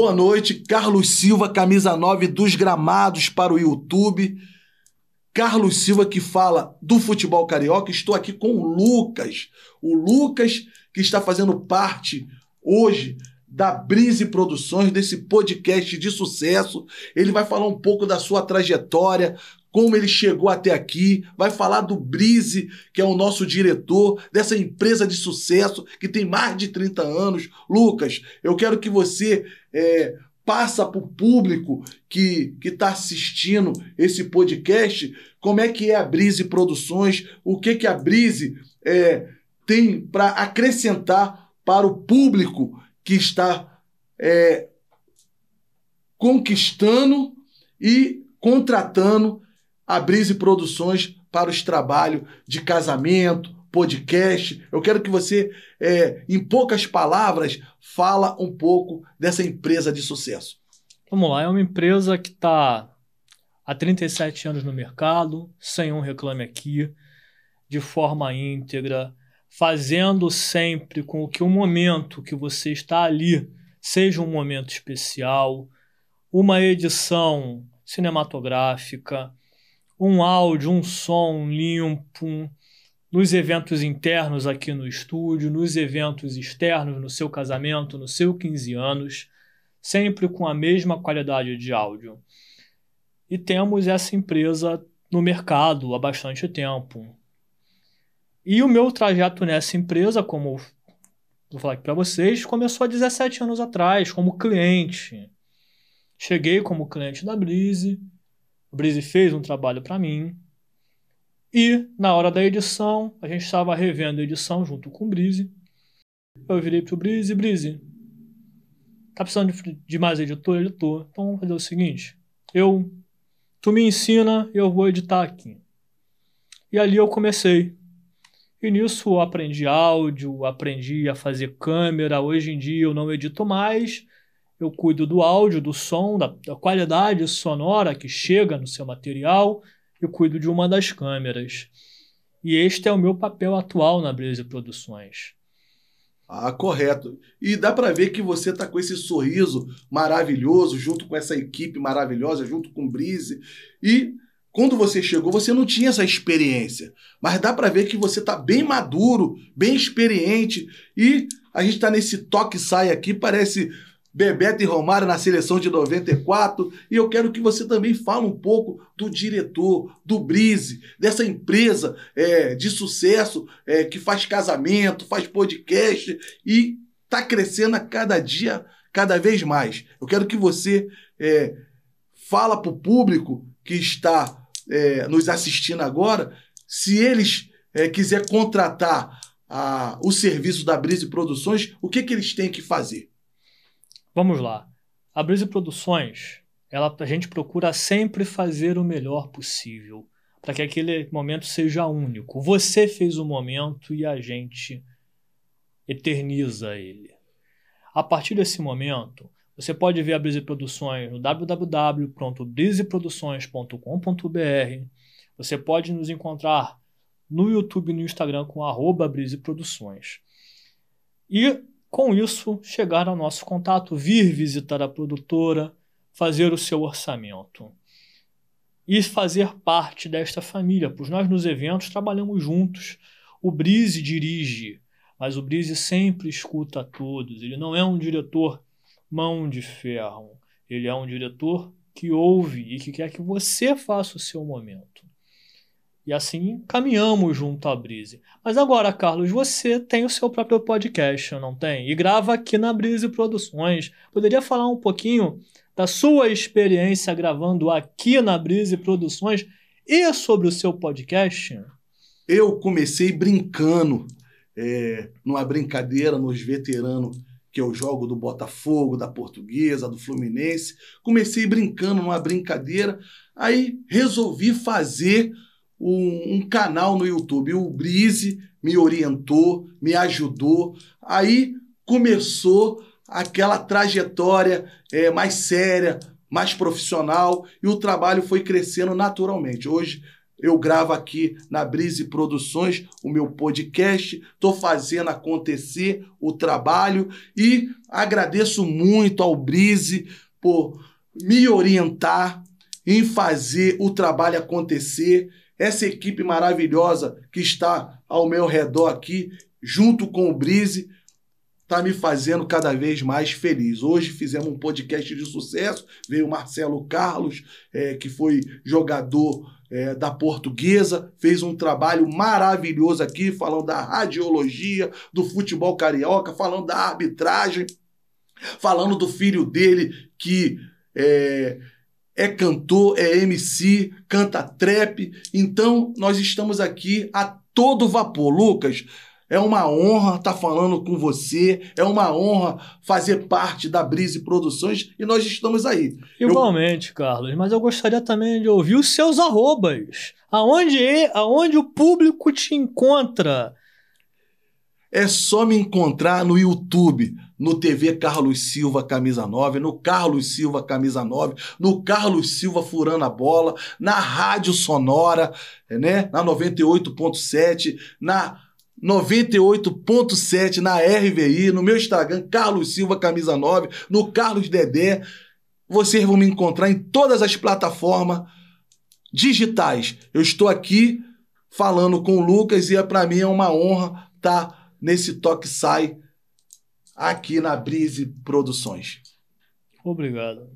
Boa noite, Carlos Silva, camisa 9 dos gramados para o YouTube. Carlos Silva que fala do futebol carioca. Estou aqui com o Lucas. O Lucas que está fazendo parte hoje da Brise Produções, desse podcast de sucesso. Ele vai falar um pouco da sua trajetória, como ele chegou até aqui, vai falar do Brise, que é o nosso diretor dessa empresa de sucesso que tem mais de 30 anos. Lucas, eu quero que você é, passa para o público que está assistindo esse podcast como é que é a Brise Produções, o que, que a Brise é, tem para acrescentar para o público que está é, conquistando e contratando a Brise Produções para os trabalhos de casamento, podcast. Eu quero que você, é, em poucas palavras, fala um pouco dessa empresa de sucesso. Vamos lá, é uma empresa que está há 37 anos no mercado, sem um reclame aqui, de forma íntegra, fazendo sempre com que o momento que você está ali seja um momento especial, uma edição cinematográfica, um áudio, um som limpo, nos eventos internos aqui no estúdio, nos eventos externos, no seu casamento, no seu 15 anos, sempre com a mesma qualidade de áudio. E temos essa empresa no mercado há bastante tempo. E o meu trajeto nessa empresa, como vou falar aqui para vocês, começou há 17 anos atrás, como cliente. Cheguei como cliente da Brise, o Brise fez um trabalho para mim. E na hora da edição, a gente estava revendo a edição junto com o Brise. Eu virei pro Brise, Brise, tá precisando de, de mais editor, editor. Então vamos fazer o seguinte, eu tu me ensina, eu vou editar aqui. E ali eu comecei. E nisso eu aprendi áudio, aprendi a fazer câmera. Hoje em dia eu não edito mais, eu cuido do áudio, do som, da, da qualidade sonora que chega no seu material, eu cuido de uma das câmeras. E este é o meu papel atual na Blaze Produções. Ah, correto. E dá para ver que você tá com esse sorriso maravilhoso, junto com essa equipe maravilhosa, junto com o Brise. E quando você chegou, você não tinha essa experiência, mas dá para ver que você tá bem maduro, bem experiente e a gente tá nesse toque sai aqui, parece Bebeto e Romário na seleção de 94. E eu quero que você também fale um pouco do diretor, do Brise, dessa empresa é, de sucesso é, que faz casamento, faz podcast e está crescendo a cada dia, cada vez mais. Eu quero que você é, fala para o público que está é, nos assistindo agora, se eles é, quiser contratar a, o serviço da Brise Produções, o que, que eles têm que fazer? Vamos lá. A Brise Produções, ela, a gente procura sempre fazer o melhor possível para que aquele momento seja único. Você fez o momento e a gente eterniza ele. A partir desse momento, você pode ver a Brise Produções no www.briseproduções.com.br. Você pode nos encontrar no YouTube e no Instagram com arroba Brise Produções. E com isso, chegar ao nosso contato, vir visitar a produtora, fazer o seu orçamento e fazer parte desta família, pois nós nos eventos trabalhamos juntos. O Brise dirige, mas o Brise sempre escuta a todos. Ele não é um diretor mão de ferro, ele é um diretor que ouve e que quer que você faça o seu momento. E assim caminhamos junto à Brise. Mas agora, Carlos, você tem o seu próprio podcast, não tem? E grava aqui na Brise Produções. Poderia falar um pouquinho da sua experiência gravando aqui na Brise Produções e sobre o seu podcast? Eu comecei brincando, é, numa brincadeira nos veteranos que eu jogo do Botafogo, da Portuguesa, do Fluminense. Comecei brincando numa brincadeira, aí resolvi fazer um, um canal no YouTube. O Brise me orientou, me ajudou. Aí começou aquela trajetória é, mais séria, mais profissional e o trabalho foi crescendo naturalmente. Hoje eu gravo aqui na Brise Produções o meu podcast, estou fazendo acontecer o trabalho e agradeço muito ao Brise por me orientar, em fazer o trabalho acontecer. Essa equipe maravilhosa que está ao meu redor aqui, junto com o Brise, está me fazendo cada vez mais feliz. Hoje fizemos um podcast de sucesso, veio o Marcelo Carlos, é, que foi jogador é, da Portuguesa, fez um trabalho maravilhoso aqui, falando da radiologia, do futebol carioca, falando da arbitragem, falando do filho dele que. É, é cantor, é MC, canta trap. Então, nós estamos aqui a todo vapor. Lucas, é uma honra estar tá falando com você, é uma honra fazer parte da Brise Produções e nós estamos aí. Igualmente, eu... Carlos, mas eu gostaria também de ouvir os seus arrobas. Aonde, é, aonde o público te encontra? É só me encontrar no YouTube, no TV Carlos Silva Camisa 9, no Carlos Silva Camisa 9, no Carlos Silva Furando a Bola, na Rádio Sonora, né? na 98.7, na 98.7, na RVI, no meu Instagram, Carlos Silva Camisa 9, no Carlos Dedé. Vocês vão me encontrar em todas as plataformas digitais. Eu estou aqui falando com o Lucas e é para mim é uma honra estar. Tá? nesse toque sai aqui na Brise Produções. Obrigado.